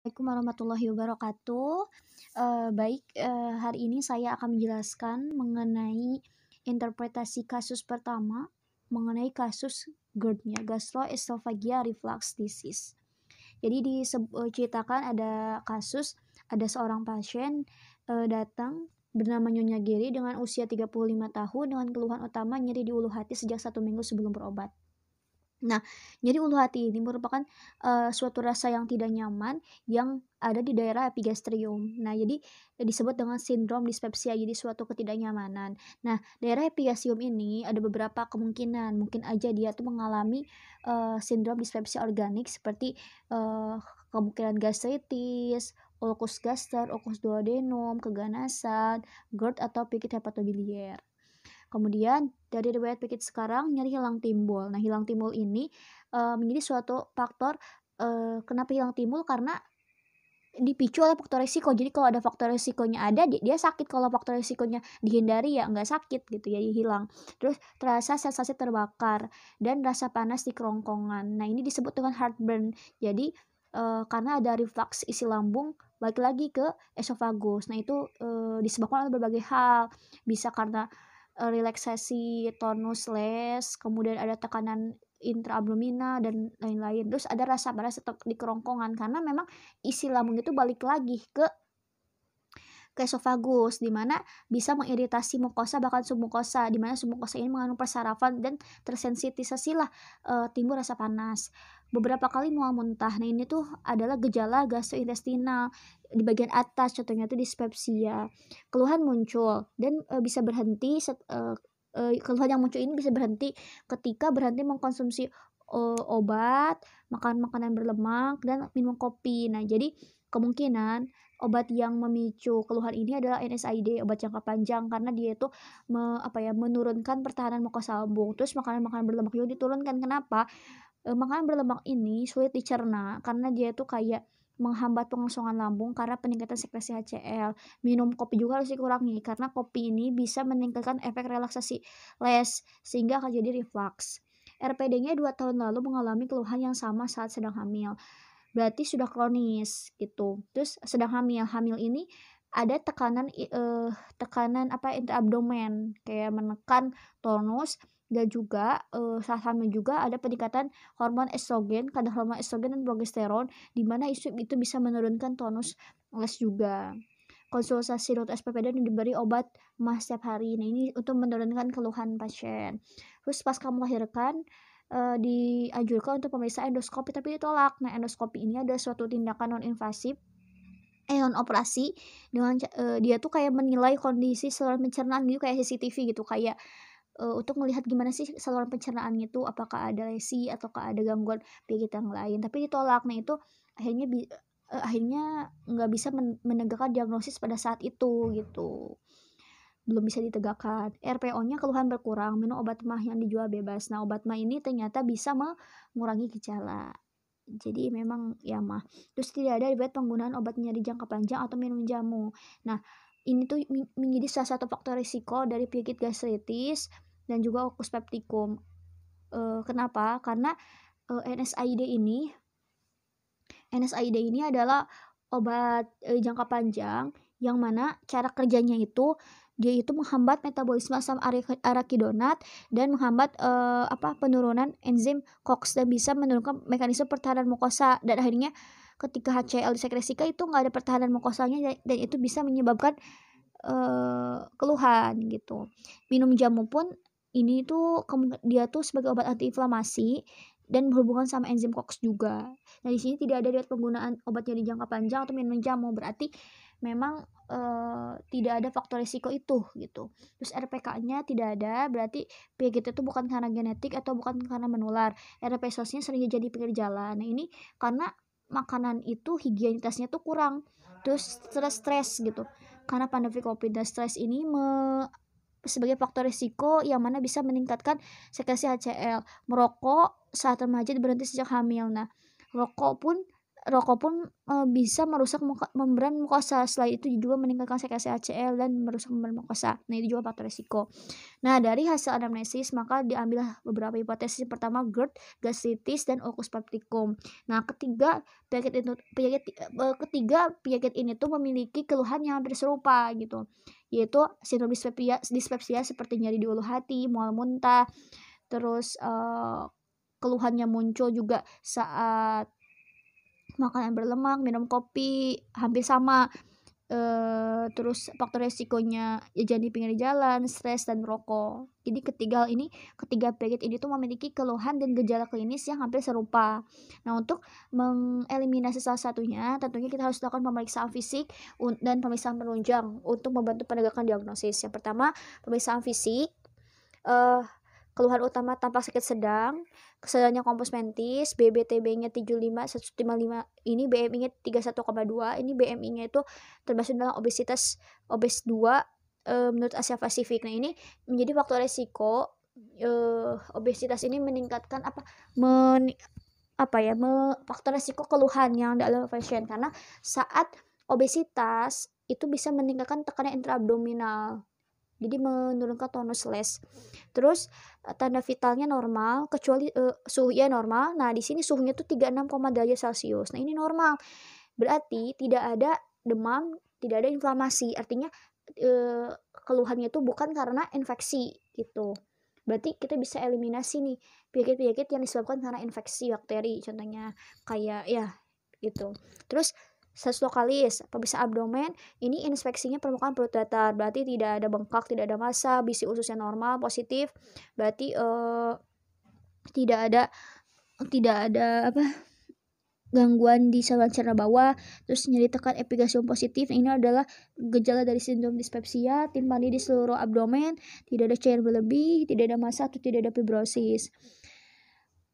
Assalamualaikum warahmatullahi wabarakatuh. Uh, baik, uh, hari ini saya akan menjelaskan mengenai interpretasi kasus pertama mengenai kasus GERD-nya, gastroesophageal reflux disease. Jadi diceritakan eh, ada kasus ada seorang pasien uh, datang bernama Nyonya Giri dengan usia 35 tahun dengan keluhan utama nyeri di ulu hati sejak satu minggu sebelum berobat. Nah, jadi ulu hati ini merupakan uh, suatu rasa yang tidak nyaman yang ada di daerah epigastrium. Nah, jadi e, disebut dengan sindrom dispepsia, jadi suatu ketidaknyamanan. Nah, daerah epigastrium ini ada beberapa kemungkinan. Mungkin aja dia tuh mengalami uh, sindrom dispepsia organik seperti uh, kemungkinan gastritis, ulkus gaster, ulkus duodenum, keganasan, GERD atau pikit hepatobiliar. Kemudian dari riwayat penyakit sekarang nyari hilang timbul. Nah, hilang timbul ini uh, menjadi suatu faktor uh, kenapa hilang timbul karena dipicu oleh faktor risiko jadi kalau ada faktor risikonya ada dia, sakit kalau faktor risikonya dihindari ya nggak sakit gitu ya hilang terus terasa sensasi terbakar dan rasa panas di kerongkongan nah ini disebut dengan heartburn jadi uh, karena ada reflux isi lambung balik lagi ke esofagus nah itu uh, disebabkan oleh berbagai hal bisa karena Eh, relaksasi tonus les kemudian ada tekanan intraabdomina dan lain-lain terus ada rasa panas di kerongkongan karena memang isi lambung itu balik lagi ke ke esofagus di mana bisa mengiritasi mukosa bahkan submukosa di mana submukosa ini mengandung persarafan dan tersensitisasi lah e, timbul rasa panas beberapa kali mual muntah nah ini tuh adalah gejala gastrointestinal di bagian atas contohnya tuh dispepsia keluhan muncul dan e, bisa berhenti set, e, e, keluhan yang muncul ini bisa berhenti ketika berhenti mengkonsumsi e, obat makan makanan berlemak dan minum kopi nah jadi Kemungkinan obat yang memicu keluhan ini adalah NSAID, obat jangka panjang karena dia itu me, apa ya menurunkan pertahanan mukosa lambung. Terus makanan-makanan berlemak juga diturunkan. Kenapa? E, makanan berlemak ini sulit dicerna karena dia itu kayak menghambat pengosongan lambung karena peningkatan sekresi HCl. Minum kopi juga harus dikurangi karena kopi ini bisa meningkatkan efek relaksasi les sehingga akan jadi reflux. RPD-nya 2 tahun lalu mengalami keluhan yang sama saat sedang hamil berarti sudah kronis gitu terus sedang hamil hamil ini ada tekanan eh, tekanan apa itu abdomen kayak menekan tonus dan juga eh, saat hamil juga ada peningkatan hormon estrogen kadar hormon estrogen dan progesteron di mana isu itu bisa menurunkan tonus les juga konsultasi dokter SPPD dan diberi obat mah setiap hari. Nah, ini untuk menurunkan keluhan pasien. Terus pas kamu lahirkan uh, dianjurkan untuk pemeriksaan endoskopi tapi ditolak. Nah, endoskopi ini ada suatu tindakan non invasif eh non operasi dengan uh, dia tuh kayak menilai kondisi saluran pencernaan gitu kayak CCTV gitu kayak uh, untuk melihat gimana sih saluran pencernaan itu apakah ada lesi ataukah ada gangguan penyakit yang lain tapi ditolak nah itu akhirnya bi uh, akhirnya nggak bisa menegakkan diagnosis pada saat itu gitu belum bisa ditegakkan. RPO-nya keluhan berkurang, minum obat mah yang dijual bebas. Nah, obat mah ini ternyata bisa mengurangi gejala. Jadi memang ya mah. Terus tidak ada riwayat penggunaan obat nyeri jangka panjang atau minum jamu. Nah, ini tuh menjadi salah satu faktor risiko dari penyakit gastritis dan juga okus peptikum. E, eh, kenapa? Karena e, eh, NSAID ini NSAID ini adalah obat e, jangka panjang yang mana cara kerjanya itu dia itu menghambat metabolisme asam arachidonat dan menghambat uh, apa penurunan enzim COX dan bisa menurunkan mekanisme pertahanan mukosa dan akhirnya ketika HCl disekresikan itu nggak ada pertahanan mukosanya dan itu bisa menyebabkan uh, keluhan gitu. Minum jamu pun ini tuh dia tuh sebagai obat antiinflamasi dan berhubungan sama enzim COX juga. Nah, di sini tidak ada diet penggunaan obatnya di jangka panjang atau minum jamu berarti memang e, tidak ada faktor risiko itu gitu. Terus RPK-nya tidak ada, berarti penyakit itu bukan karena genetik atau bukan karena menular. RP nya sering jadi pinggir jalan. Nah, ini karena makanan itu higienitasnya tuh kurang. Terus stres-stres gitu. Karena pandemi Covid dan stres ini me sebagai faktor risiko yang mana bisa meningkatkan sekresi HCl. Merokok saat remaja berhenti sejak hamil. Nah, rokok pun rokok pun e, bisa merusak muka, membran mukosa. Selain itu juga meningkatkan sekresi acl dan merusak membran mukosa. Nah, itu juga faktor risiko. Nah, dari hasil anamnesis maka diambil beberapa hipotesis. Pertama, GERD, gastritis dan ulcus peptikum Nah, ketiga penyakit itu penyakit e, ketiga penyakit ini tuh memiliki keluhan yang hampir serupa gitu, yaitu sindrom dispepsia, dispepsia seperti nyeri di ulu hati, mual muntah, terus e, eh, keluhannya muncul juga saat makanan berlemak, minum kopi hampir sama. Uh, terus faktor resikonya jajan ya di pinggir jalan, stres dan rokok. Jadi ketiga ini, ketiga penyakit ini tuh memiliki keluhan dan gejala klinis yang hampir serupa. Nah, untuk mengeliminasi salah satunya, tentunya kita harus lakukan pemeriksaan fisik dan pemeriksaan penunjang untuk membantu penegakan diagnosis. Yang pertama, pemeriksaan fisik. Uh, keluhan utama tampak sakit sedang, kesadarannya kompos mentis, BBTB-nya 75, 155, ini BMI-nya 31,2, ini BMI-nya itu termasuk dalam obesitas obes 2 e, eh, menurut Asia Pasifik. Nah, ini menjadi faktor resiko e, obesitas ini meningkatkan apa men, apa ya, me, faktor resiko keluhan yang dalam fashion karena saat obesitas itu bisa meningkatkan tekanan intraabdominal. Jadi menurunkan tonus les. Terus eh, tanda vitalnya normal kecuali uh, eh, suhunya normal. Nah, di sini suhunya tuh 36, derajat Celcius. Nah, ini normal. Berarti tidak ada demam, tidak ada inflamasi. Artinya uh, keluhannya tuh bukan karena infeksi gitu. Berarti kita bisa eliminasi nih penyakit-penyakit yang disebabkan karena infeksi bakteri contohnya kayak ya gitu. Terus sesokalis lokalis, pemeriksa abdomen, ini inspeksinya permukaan perut datar, berarti tidak ada bengkak, tidak ada massa, bisi ususnya normal, positif, berarti uh, tidak ada tidak ada apa gangguan di saluran cerna bawah, terus nyeri tekan epigastrium positif. Ini adalah gejala dari sindrom dispepsia, timpani di seluruh abdomen, tidak ada cair berlebih, tidak ada massa atau tidak ada fibrosis.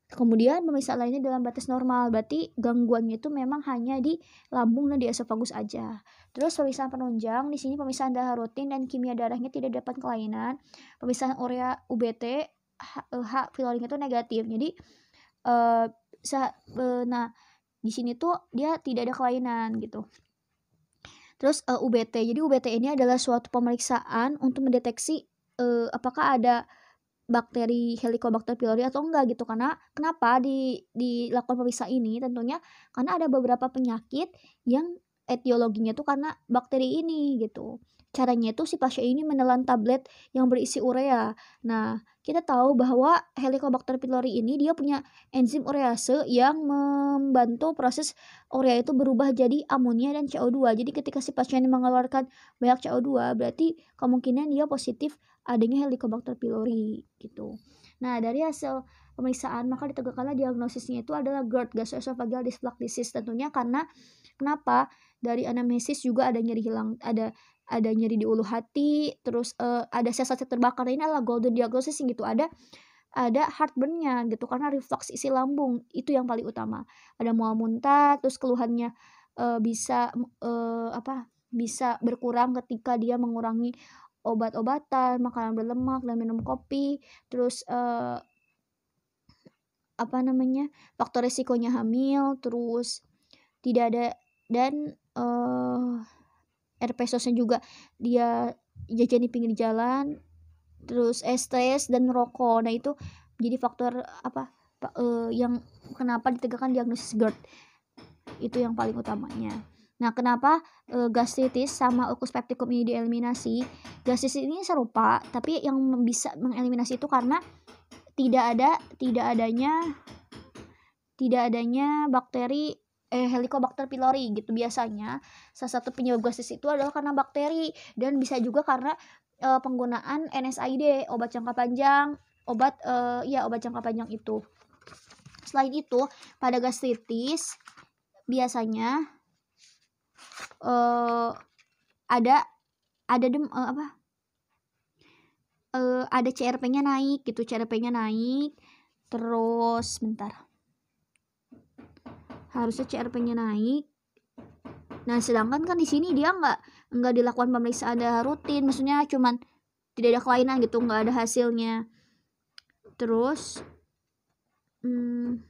Kemudian pemeriksaan lainnya dalam batas normal, berarti gangguannya itu memang hanya di lambung dan di esofagus aja. Terus pemeriksaan penunjang, di sini pemeriksaan darah rutin dan kimia darahnya tidak dapat kelainan. Pemeriksaan urea UBT H, eh, H itu negatif. Jadi uh, uh, nah di sini tuh dia tidak ada kelainan gitu. Terus uh, UBT. Jadi UBT ini adalah suatu pemeriksaan untuk mendeteksi uh, apakah ada bakteri Helicobacter pylori atau enggak gitu karena kenapa di dilakukan pemisah ini tentunya karena ada beberapa penyakit yang etiologinya tuh karena bakteri ini gitu. Caranya itu si pasien ini menelan tablet yang berisi urea. Nah, kita tahu bahwa Helicobacter pylori ini dia punya enzim urease yang membantu proses urea itu berubah jadi amonia dan CO2. Jadi ketika si pasien mengeluarkan banyak CO2, berarti kemungkinan dia positif adanya Helicobacter pylori gitu. Nah, dari hasil pemeriksaan maka ditegakkanlah diagnosisnya itu adalah GERD gastroesophageal disease tentunya karena kenapa dari anamnesis juga ada nyeri hilang ada ada nyeri di ulu hati terus uh, ada sensasi terbakar ini adalah golden diagnosis gitu ada ada heartburnnya gitu karena reflux isi lambung itu yang paling utama ada mual muntah terus keluhannya uh, bisa uh, apa bisa berkurang ketika dia mengurangi obat-obatan, makanan berlemak dan minum kopi, terus uh, apa namanya faktor risikonya hamil, terus tidak ada dan uh, eh, RP juga dia jajan di pinggir jalan, terus stres dan rokok. Nah itu jadi faktor apa uh, yang kenapa ditegakkan diagnosis GERD itu yang paling utamanya. Nah, kenapa e, gastritis sama ulkus peptikum ini dieliminasi? Gastritis ini serupa, tapi yang bisa mengeliminasi itu karena tidak ada tidak adanya tidak adanya bakteri eh, Helicobacter pylori gitu biasanya salah satu penyebab gastritis itu adalah karena bakteri dan bisa juga karena e, penggunaan NSAID obat jangka panjang obat e, ya obat jangka panjang itu selain itu pada gastritis biasanya uh, ada ada dem uh, apa uh, ada CRP-nya naik gitu CRP-nya naik terus bentar harusnya CRP-nya naik nah sedangkan kan di sini dia nggak nggak dilakukan pemeriksaan ada rutin maksudnya cuman tidak ada kelainan gitu nggak ada hasilnya terus hmm,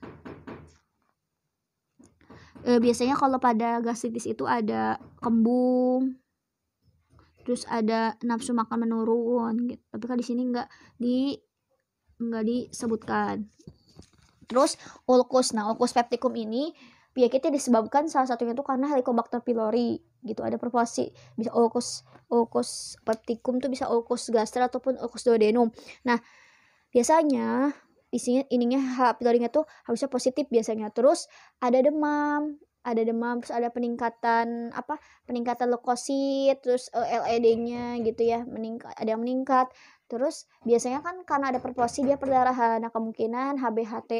e, biasanya kalau pada gastritis itu ada kembung terus ada nafsu makan menurun gitu. tapi kan di sini nggak di nggak disebutkan terus ulkus nah ulkus peptikum ini penyakitnya disebabkan salah satunya itu karena Helicobacter pylori gitu ada proporsi bisa ulkus ulkus peptikum tuh bisa ulkus gastra ataupun ulkus duodenum nah biasanya isinya ininya H pylorinya tuh harusnya positif biasanya terus ada demam ada demam terus ada peningkatan apa peningkatan leukosit terus uh, eh, LED-nya gitu ya meningkat ada yang meningkat terus biasanya kan karena ada perplosi dia perdarahan nah kemungkinan HBHT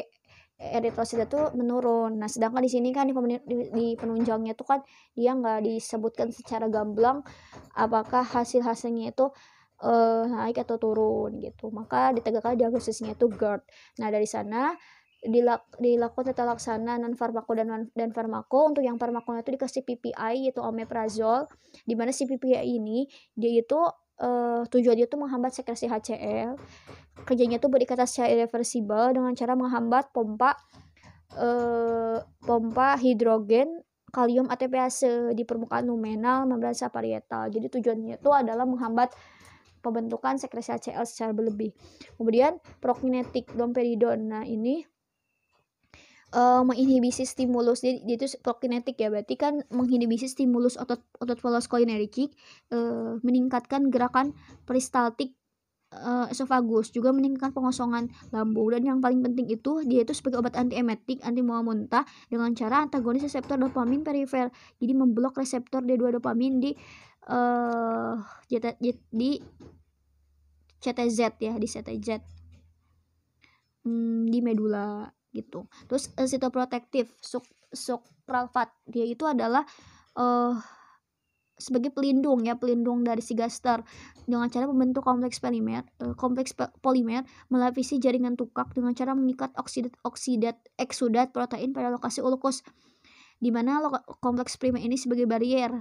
eh, eritrosit itu menurun. Nah, sedangkan di sini kan di, di, di penunjangnya itu kan dia nggak disebutkan secara gamblang apakah hasil hasilnya itu uh, naik atau turun gitu maka ditegakkan diagnosisnya itu GERD nah dari sana dilak dilakukan tata laksana non farmako dan dan farmako untuk yang farmakonya itu dikasih PPI yaitu omeprazol di mana si PPI ini dia itu uh, eh, tujuannya itu menghambat sekresi HCl kerjanya itu berikatan secara irreversibel dengan cara menghambat pompa uh, pompa hidrogen kalium ATPase di permukaan luminal membran saparietal jadi tujuannya itu adalah menghambat pembentukan sekresi acl secara berlebih. Kemudian prokinetik domperidon. Nah, ini uh, menginhibisi stimulus jadi itu prokinetik ya berarti kan menginhibisi stimulus otot otot polos kolinergik uh, eh, meningkatkan gerakan peristaltik uh, esofagus juga meningkatkan pengosongan lambung dan yang paling penting itu dia itu sebagai obat antiemetik anti mual muntah dengan cara antagonis reseptor dopamin perifer jadi memblok reseptor D2 dopamin di eh JT, di CTZ ya di CTZ hmm, di medula gitu terus uh, sitoprotektif suk sukralfat dia itu adalah uh, sebagai pelindung ya pelindung dari si gaster dengan cara membentuk kompleks polimer eh, kompleks polimer melapisi jaringan tukak dengan cara mengikat oksidat oksidat eksudat protein pada lokasi ulkus di mana kompleks primer ini sebagai barrier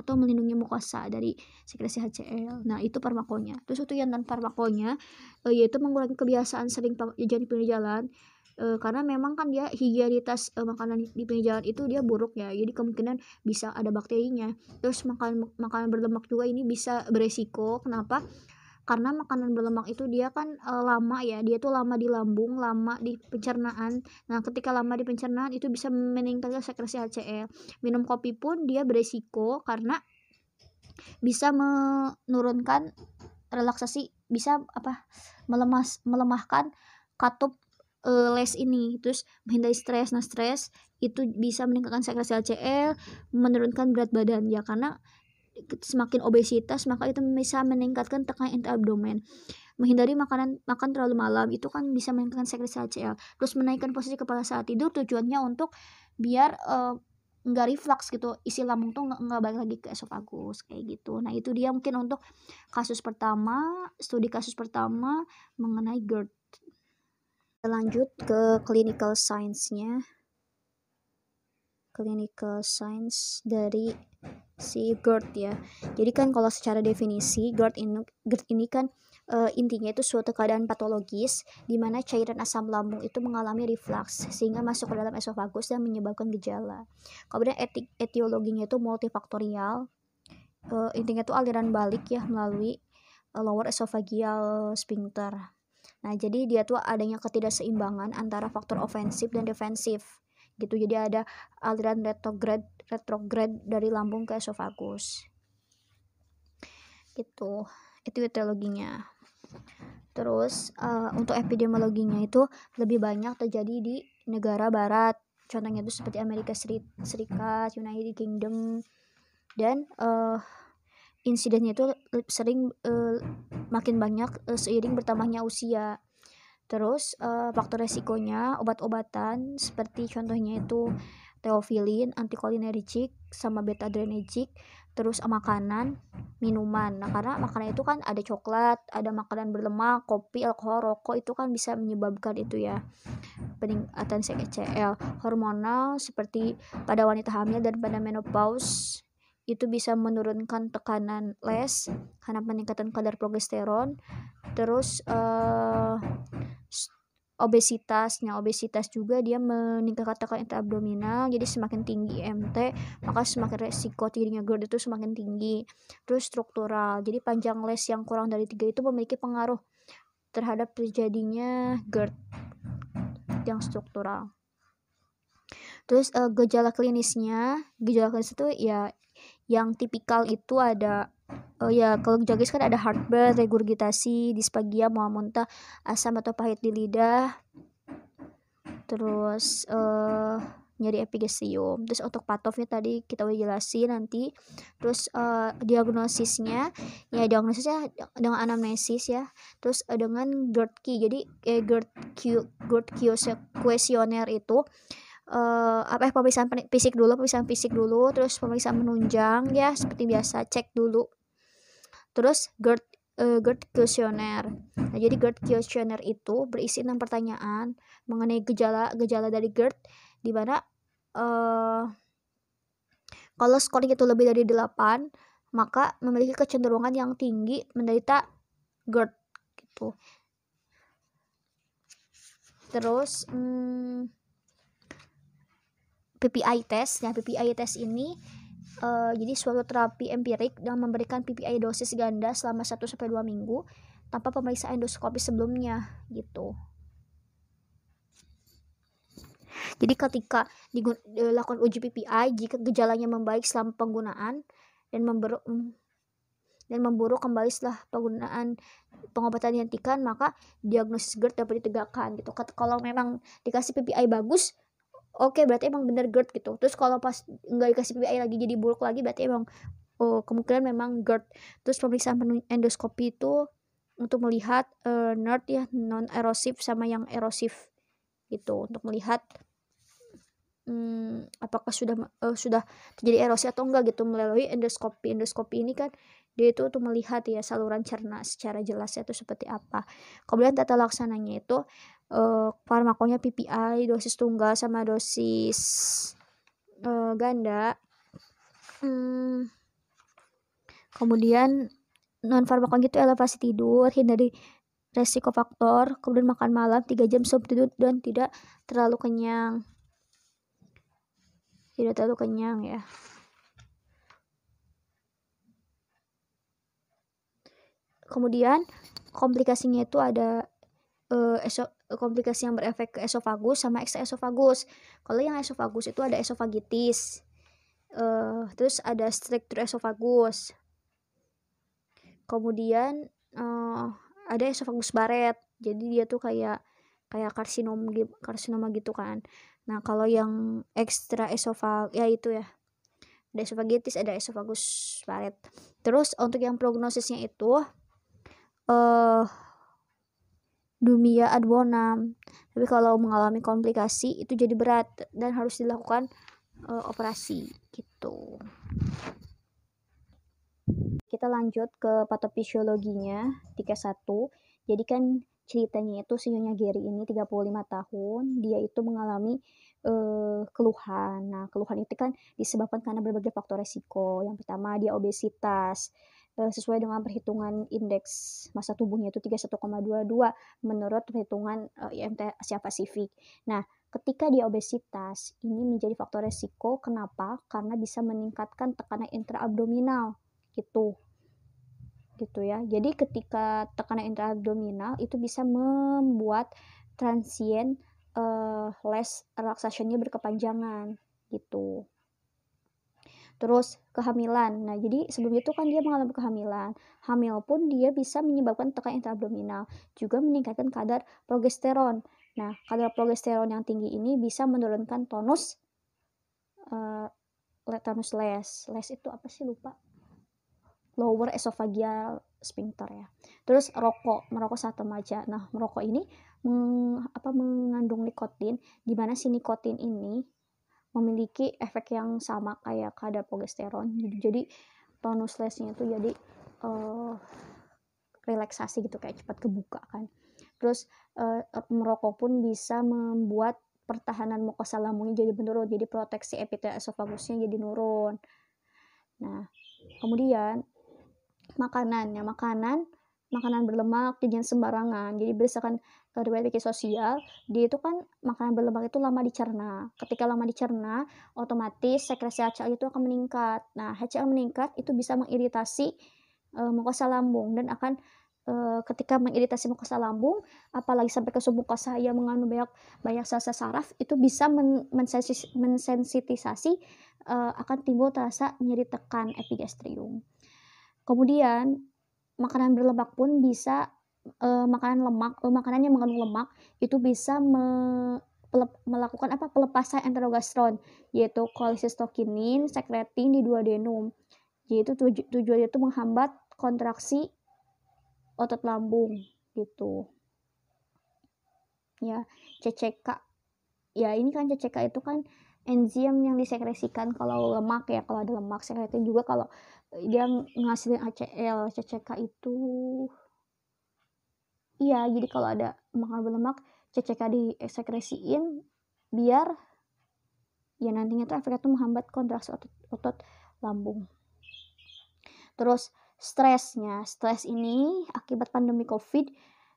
atau melindungi mukosa dari sekresi HCl. Nah, itu farmakonya. Terus untuk yang non farmakonya e, eh, yaitu mengurangi kebiasaan sering jajan di pinggir jalan e, karena memang kan dia higienitas e, makanan di pinggir jalan itu dia buruk ya. Jadi kemungkinan bisa ada bakterinya. Terus makanan makanan berlemak juga ini bisa beresiko. Kenapa? karena makanan berlemak itu dia kan e, lama ya dia tuh lama di lambung lama di pencernaan nah ketika lama di pencernaan itu bisa meningkatkan sekresi HCl minum kopi pun dia beresiko karena bisa menurunkan relaksasi bisa apa melemas melemahkan katup e, les ini terus menghindari stres nah stres itu bisa meningkatkan sekresi HCl menurunkan berat badan ya karena semakin obesitas maka itu bisa meningkatkan tekanan intraabdomen menghindari makanan makan terlalu malam itu kan bisa meningkatkan sekresi HCl terus menaikkan posisi kepala saat tidur tujuannya untuk biar uh, reflux gitu isi lambung tuh nggak balik lagi ke esofagus kayak gitu nah itu dia mungkin untuk kasus pertama studi kasus pertama mengenai GERD lanjut ke clinical science-nya clinical science dari si GERD ya. Jadi kan kalau secara definisi GERD ini, GERD ini kan e, intinya itu suatu keadaan patologis di mana cairan asam lambung itu mengalami reflux sehingga masuk ke dalam esofagus dan menyebabkan gejala. Kemudian etik etiologinya itu multifaktorial. E, intinya itu aliran balik ya melalui eh, lower esophageal sphincter. Nah, jadi dia tuh adanya ketidakseimbangan antara faktor ofensif dan defensif gitu jadi ada aliran retrograde retrograde dari lambung ke esofagus gitu itu etiologinya terus uh, untuk epidemiologinya itu lebih banyak terjadi di negara barat contohnya itu seperti Amerika Serikat United Kingdom dan uh, insidennya itu sering uh, makin banyak uh, seiring bertambahnya usia Terus uh, faktor resikonya obat-obatan seperti contohnya itu teofilin, anticholinergic, sama beta adrenergik, terus makanan, minuman. Nah, karena makanan itu kan ada coklat, ada makanan berlemak, kopi, alkohol, rokok itu kan bisa menyebabkan itu ya peningkatan CCL, hormonal seperti pada wanita hamil dan pada menopause itu bisa menurunkan tekanan les karena peningkatan kadar progesteron terus uh, obesitasnya obesitas juga dia meningkatkan tekanan intraabdominal jadi semakin tinggi MT maka semakin resiko terjadinya GERD itu semakin tinggi terus struktural jadi panjang les yang kurang dari tiga itu memiliki pengaruh terhadap terjadinya GERD yang struktural terus uh, gejala klinisnya gejala klinis itu ya yang tipikal itu ada oh ya kalau jaggis kan ada heartburn, regurgitasi, dispagia, mual muntah, asam atau pahit di lidah, terus uh, nyeri epigastrium. terus otot patofnya tadi kita udah jelasin nanti terus uh, diagnosisnya ya diagnosisnya dengan anamnesis ya terus uh, dengan GERD jadi eh, GERD Q GERD questionnaire itu uh, apa eh ya, pemeriksaan fisik dulu pemeriksaan fisik dulu terus pemeriksaan menunjang ya seperti biasa cek dulu terus GERD uh, GERD questionnaire nah jadi GERD questionnaire itu berisi enam pertanyaan mengenai gejala gejala dari GERD di mana uh, kalau skornya itu lebih dari 8 maka memiliki kecenderungan yang tinggi menderita GERD gitu terus hmm, PPI test. Nah, PPI test ini uh, jadi suatu terapi empirik yang memberikan PPI dosis ganda selama 1 sampai 2 minggu tanpa pemeriksaan endoskopi sebelumnya gitu. Jadi ketika dilakukan uji PPI jika gejalanya membaik selama penggunaan dan memburuk mm, dan memburuk kembali setelah penggunaan pengobatan dihentikan maka diagnosis GERD dapat ditegakkan gitu. Kalau memang dikasih PPI bagus oke okay, berarti emang bener GERD gitu terus kalau pas nggak dikasih PPI lagi jadi buruk lagi berarti emang oh, kemungkinan memang GERD terus pemeriksaan endoskopi itu untuk melihat uh, eh, nerd ya non erosif sama yang erosif gitu untuk melihat hmm, apakah sudah uh, sudah terjadi erosi atau enggak gitu melalui endoskopi endoskopi ini kan dia itu untuk melihat ya saluran cerna secara jelas itu seperti apa kemudian tata laksananya itu uh, farmakonya PPI dosis tunggal sama dosis uh, ganda hmm, kemudian non farmakon itu elevasi tidur hindari resiko faktor kemudian makan malam 3 jam sebelum tidur dan tidak terlalu kenyang tidak terlalu kenyang ya kemudian komplikasinya itu ada uh, esok komplikasi yang berefek ke esofagus sama ekstra esofagus. Kalau yang esofagus itu ada esofagitis. Uh, eh, terus ada struktur esofagus. Kemudian uh, ada esofagus baret. Jadi dia tuh kayak kayak karsinom karsinoma gitu kan. Nah, kalau yang ekstra esofag ya itu ya. Ada esofagitis, ada esofagus baret. Terus untuk yang prognosisnya itu eh uh, Dumia ad Tapi kalau mengalami komplikasi itu jadi berat dan harus dilakukan uh, operasi gitu. Kita lanjut ke patofisiologinya satu Jadi kan ceritanya itu Sinyonya Gary ini 35 tahun, dia itu mengalami uh, keluhan. Nah, keluhan itu kan disebabkan karena berbagai faktor resiko. Yang pertama dia obesitas Eh, sesuai dengan perhitungan indeks masa tubuhnya itu 31,22 menurut perhitungan eh, IMT Asia Pasifik. Nah, ketika dia obesitas, ini menjadi faktor resiko kenapa? Karena bisa meningkatkan tekanan intraabdominal gitu. Gitu ya. Jadi ketika tekanan intraabdominal itu bisa membuat transient uh, eh, less relaxationnya berkepanjangan gitu terus kehamilan. Nah, jadi sebelum itu kan dia mengalami kehamilan. Hamil pun dia bisa menyebabkan tekanan intraabdominal, juga meningkatkan kadar progesteron. Nah, kadar progesteron yang tinggi ini bisa menurunkan tonus uh, tonus less. Less itu apa sih lupa? Lower esophageal sphincter ya. Terus rokok, merokok saat remaja. Nah, merokok ini meng, apa mengandung nikotin di mana si nikotin ini memiliki efek yang sama kayak kadar progesteron jadi tonus lesnya itu jadi uh, relaksasi gitu kayak cepat kebuka kan terus uh, merokok pun bisa membuat pertahanan mukosa lambungnya jadi menurun jadi proteksi epitel esofagusnya jadi nurun nah kemudian makanan ya makanan makanan berlemak jangan sembarangan. Jadi berdasarkan riwayat pikir sosial, dia itu kan makanan berlemak itu lama dicerna. Ketika lama dicerna, otomatis sekresi HCl itu akan meningkat. Nah, HCl meningkat itu bisa mengiritasi e, mukosa lambung dan akan e, ketika mengiritasi mukosa lambung, apalagi sampai ke mukosa yang mengandung banyak banyak sel sel saraf, itu bisa men mensensitisasi e, eh, akan timbul terasa nyeri tekan epigastrium. Kemudian makanan berlemak pun bisa uh, makanan lemak uh, makanan yang mengandung lemak itu bisa me melakukan apa pelepasan enterogastron yaitu kolisistokinin sekretin di dua duodenum yaitu tuju tujuannya itu menghambat kontraksi otot lambung gitu ya CCK ya ini kan CCK itu kan enzim yang disekresikan kalau lemak ya kalau ada lemak sekretin juga kalau dia ngasihin ACL CCK itu iya jadi kalau ada mengambil lemak CCK di eksekresiin biar ya nantinya tuh efeknya tuh menghambat kontraksi otot, otot lambung terus stresnya stres ini akibat pandemi covid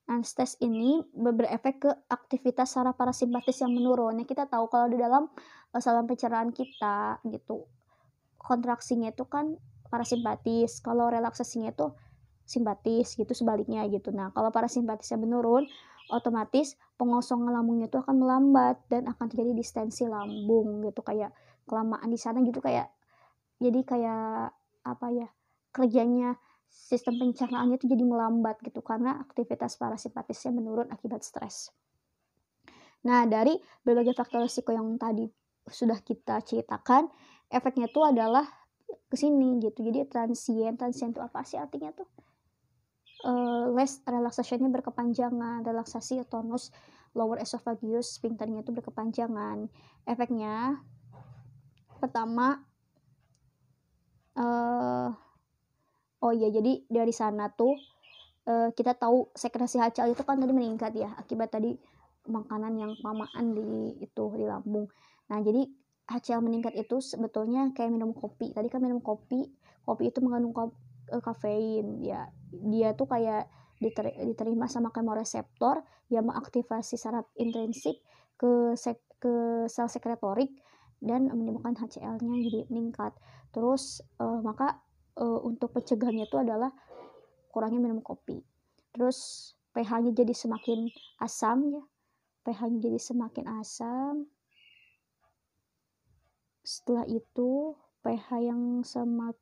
dan stres ini berefek ke aktivitas saraf parasimpatis yang menurun. ya, kita tahu kalau di dalam eh, saluran pencernaan kita gitu kontraksinya itu kan parasimpatis kalau relaksasinya itu simpatis gitu sebaliknya gitu nah kalau parasimpatisnya menurun otomatis pengosongan lambungnya itu akan melambat dan akan terjadi distensi lambung gitu kayak kelamaan di sana gitu kayak jadi kayak apa ya kerjanya sistem pencernaannya itu jadi melambat gitu karena aktivitas parasimpatisnya menurun akibat stres. Nah, dari berbagai faktor risiko yang tadi sudah kita ceritakan, efeknya itu adalah ke sini gitu jadi transient transient itu apa sih artinya tuh uh, eh, less relaxationnya berkepanjangan relaksasi tonus lower esophagus sphincternya itu berkepanjangan efeknya pertama uh, oh iya jadi dari sana tuh uh, kita tahu sekresi HCl itu kan tadi meningkat ya akibat tadi makanan yang pamaan di itu di lambung nah jadi HCl meningkat itu sebetulnya kayak minum kopi. Tadi kan minum kopi, kopi itu mengandung eh, kafein. Ya, dia tuh kayak diter diterima sama kemoreseptor yang mengaktifasi saraf intrinsik ke sek ke sel sekretorik dan menimbulkan HCl-nya jadi meningkat. Terus uh, maka uh, untuk pencegahannya itu adalah kurangnya minum kopi. Terus pH-nya jadi semakin asam ya. pH-nya jadi semakin asam setelah itu pH yang sama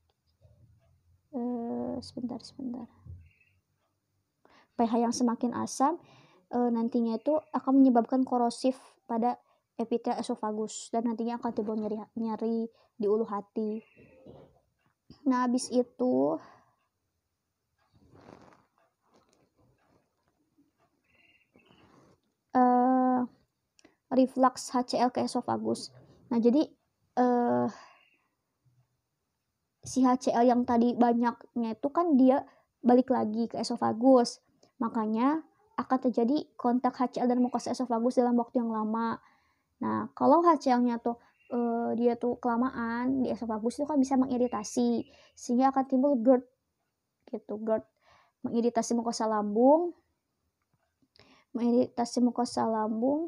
eh, sebentar sebentar pH yang semakin asam eh, nantinya itu akan menyebabkan korosif pada epitel esofagus dan nantinya akan timbul nyeri nyeri di ulu hati. Nah, habis itu uh, reflux HCl ke esofagus. Nah, jadi si HCl yang tadi banyaknya itu kan dia balik lagi ke esofagus. Makanya akan terjadi kontak HCl dan mukosa esofagus dalam waktu yang lama. Nah, kalau HCl-nya tuh uh, dia tuh kelamaan di esofagus itu kan bisa mengiritasi sehingga akan timbul GERD gitu, GERD mengiritasi mukosa lambung mengiritasi mukosa lambung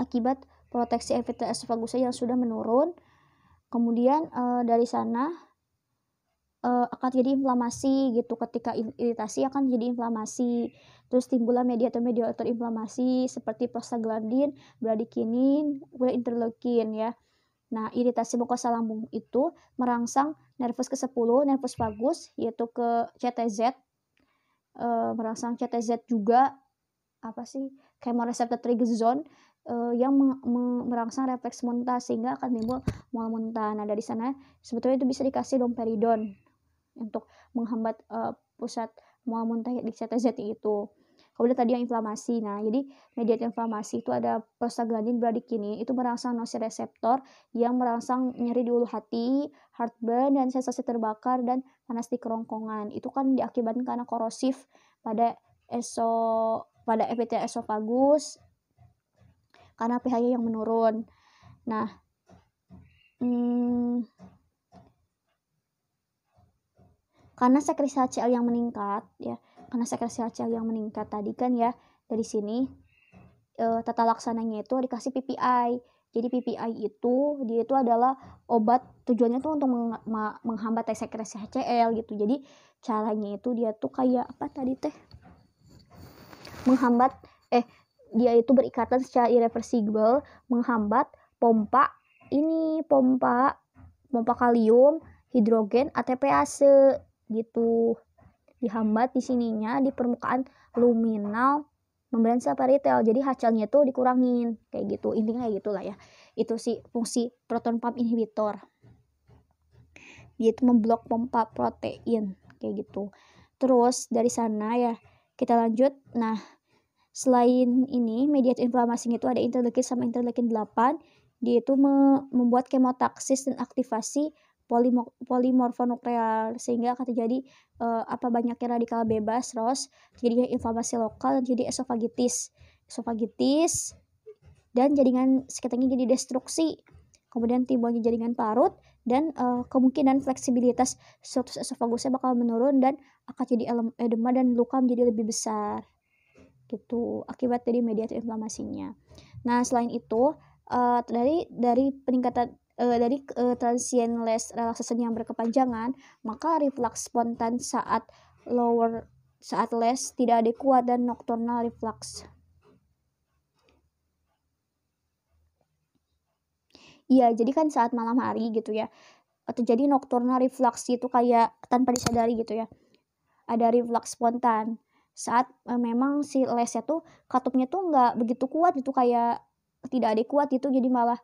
akibat proteksi epitel esofagusnya yang sudah menurun Kemudian uh, dari sana uh, akan jadi inflamasi gitu. Ketika iritasi akan jadi inflamasi. Terus timbullah mediator-mediator inflamasi seperti prostaglandin, bradikinin, kemudian interleukin ya. Nah, iritasi mukosa lambung itu merangsang nervus ke-10, nervus vagus yaitu ke CTZ. E, eh, merangsang CTZ juga apa sih? Chemoreceptor trigger zone uh, yang merangsang refleks muntah sehingga akan timbul mual muntah. Nah, dari sana sebetulnya itu bisa dikasih domperidon untuk menghambat uh, pusat mual muntah di CTZ itu. Kemudian tadi yang inflamasi. Nah, jadi mediator inflamasi itu ada prostaglandin bradikinin itu merangsang nosireseptor yang merangsang nyeri di ulu hati, heartburn dan sensasi terbakar dan panas di kerongkongan. Itu kan diakibatkan karena korosif pada eso pada epitel esofagus, karena ph yang menurun. Nah, hmm, karena sekresi HCl yang meningkat, ya, karena sekresi HCl yang meningkat tadi kan ya dari sini e, tata laksananya itu dikasih PPI. Jadi PPI itu dia itu adalah obat tujuannya tuh untuk menghambat sekresi HCl gitu. Jadi caranya itu dia tuh kayak apa tadi teh? Menghambat eh dia itu berikatan secara irreversible menghambat pompa ini pompa pompa kalium hidrogen ATPase gitu dihambat di sininya di permukaan luminal membran separitel jadi hasilnya itu dikurangin kayak gitu intinya kayak gitulah ya itu sih fungsi proton pump inhibitor dia itu memblok pompa protein kayak gitu terus dari sana ya kita lanjut nah Selain ini, mediat inflamasinya itu ada interleukin sama interleukin 8. Dia itu me membuat kemotaksis dan aktivasi polimorfonuklear sehingga akan terjadi uh, apa banyaknya radikal bebas terus jadi inflamasi lokal dan jadi esofagitis esofagitis dan jaringan sekitarnya jadi destruksi kemudian timbulnya jaringan parut dan uh, kemungkinan fleksibilitas struktur esofagusnya bakal menurun dan akan jadi edema dan luka menjadi lebih besar gitu akibat dari mediator inflamasinya. Nah selain itu uh, eh, dari dari peningkatan uh, dari uh, transient less relaxation yang berkepanjangan maka reflux spontan saat lower saat less tidak adekuat dan nocturnal reflux. Iya, jadi kan saat malam hari gitu ya. atau jadi nocturnal reflux itu kayak tanpa disadari gitu ya. Ada reflux spontan saat uh, memang si lesnya tuh katupnya tuh nggak begitu kuat gitu kayak tidak ada kuat gitu jadi malah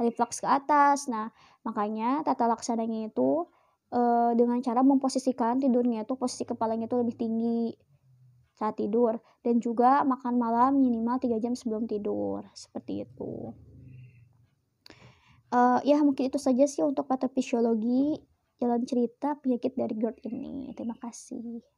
refleks ke atas. Nah, makanya tata laksananya itu uh, dengan cara memposisikan tidurnya tuh posisi kepalanya tuh lebih tinggi saat tidur dan juga makan malam minimal 3 jam sebelum tidur seperti itu. Uh, ya mungkin itu saja sih untuk patofisiologi jalan cerita penyakit dari GERD ini. Terima kasih.